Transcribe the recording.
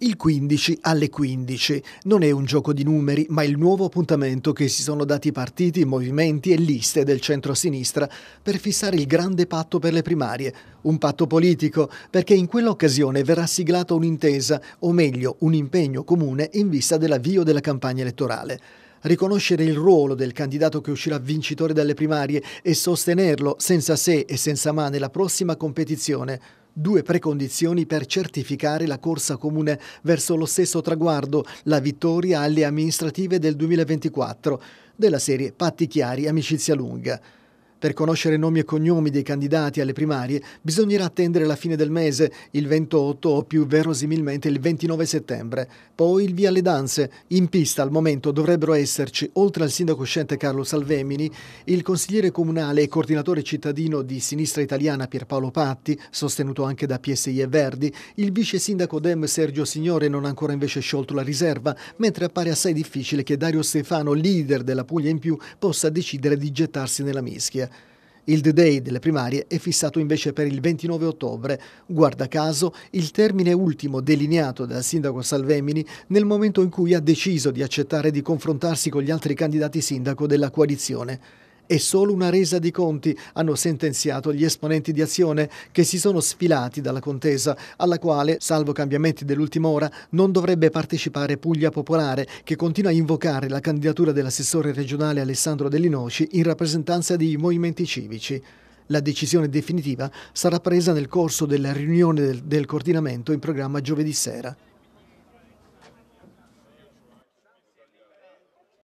Il 15 alle 15 non è un gioco di numeri, ma il nuovo appuntamento che si sono dati partiti, movimenti e liste del centro-sinistra per fissare il grande patto per le primarie, un patto politico, perché in quell'occasione verrà siglata un'intesa, o meglio un impegno comune in vista dell'avvio della campagna elettorale riconoscere il ruolo del candidato che uscirà vincitore dalle primarie e sostenerlo senza se e senza ma nella prossima competizione due precondizioni per certificare la corsa comune verso lo stesso traguardo, la vittoria alle amministrative del 2024, della serie Patti Chiari Amicizia Lunga. Per conoscere nomi e cognomi dei candidati alle primarie bisognerà attendere la fine del mese, il 28 o più verosimilmente il 29 settembre. Poi il via alle danze. In pista al momento dovrebbero esserci, oltre al sindaco uscente Carlo Salvemini, il consigliere comunale e coordinatore cittadino di Sinistra Italiana Pierpaolo Patti, sostenuto anche da PSI e Verdi, il vice sindaco Dem Sergio Signore non ha ancora invece sciolto la riserva, mentre appare assai difficile che Dario Stefano, leader della Puglia in più, possa decidere di gettarsi nella mischia. Il D-Day delle primarie è fissato invece per il 29 ottobre, guarda caso il termine ultimo delineato dal sindaco Salvemini nel momento in cui ha deciso di accettare di confrontarsi con gli altri candidati sindaco della coalizione. È solo una resa di conti, hanno sentenziato gli esponenti di azione che si sono sfilati dalla contesa, alla quale, salvo cambiamenti dell'ultima ora, non dovrebbe partecipare Puglia Popolare, che continua a invocare la candidatura dell'assessore regionale Alessandro Dell'Inoci in rappresentanza dei movimenti civici. La decisione definitiva sarà presa nel corso della riunione del, del coordinamento in programma giovedì sera.